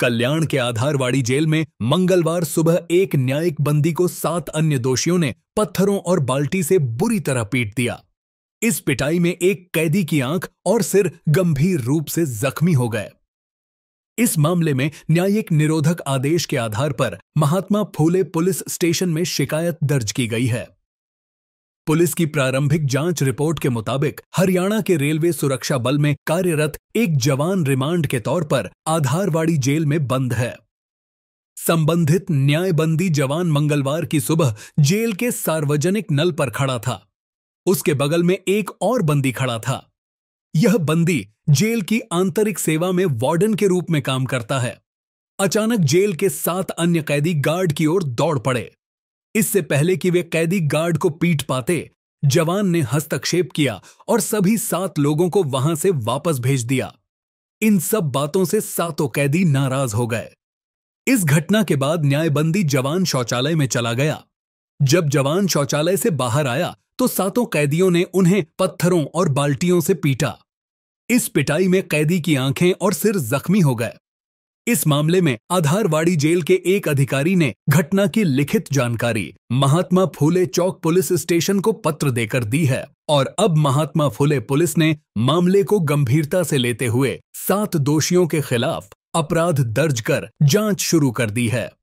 कल्याण के आधारवाड़ी जेल में मंगलवार सुबह एक न्यायिक बंदी को सात अन्य दोषियों ने पत्थरों और बाल्टी से बुरी तरह पीट दिया इस पिटाई में एक कैदी की आंख और सिर गंभीर रूप से जख्मी हो गए इस मामले में न्यायिक निरोधक आदेश के आधार पर महात्मा फूले पुलिस स्टेशन में शिकायत दर्ज की गई है पुलिस की प्रारंभिक जांच रिपोर्ट के मुताबिक हरियाणा के रेलवे सुरक्षा बल में कार्यरत एक जवान रिमांड के तौर पर आधारवाड़ी जेल में बंद है संबंधित न्यायबंदी जवान मंगलवार की सुबह जेल के सार्वजनिक नल पर खड़ा था उसके बगल में एक और बंदी खड़ा था यह बंदी जेल की आंतरिक सेवा में वार्डन के रूप में काम करता है अचानक जेल के सात अन्य कैदी गार्ड की ओर दौड़ पड़े इससे पहले कि वे कैदी गार्ड को पीट पाते जवान ने हस्तक्षेप किया और सभी सात लोगों को वहां से वापस भेज दिया इन सब बातों से सातों कैदी नाराज हो गए इस घटना के बाद न्यायबंदी जवान शौचालय में चला गया जब जवान शौचालय से बाहर आया तो सातों कैदियों ने उन्हें पत्थरों और बाल्टियों से पीटा इस पिटाई में कैदी की आंखें और सिर जख्मी हो गए इस मामले में आधारवाड़ी जेल के एक अधिकारी ने घटना की लिखित जानकारी महात्मा फूले चौक पुलिस स्टेशन को पत्र देकर दी है और अब महात्मा फूले पुलिस ने मामले को गंभीरता से लेते हुए सात दोषियों के खिलाफ अपराध दर्ज कर जांच शुरू कर दी है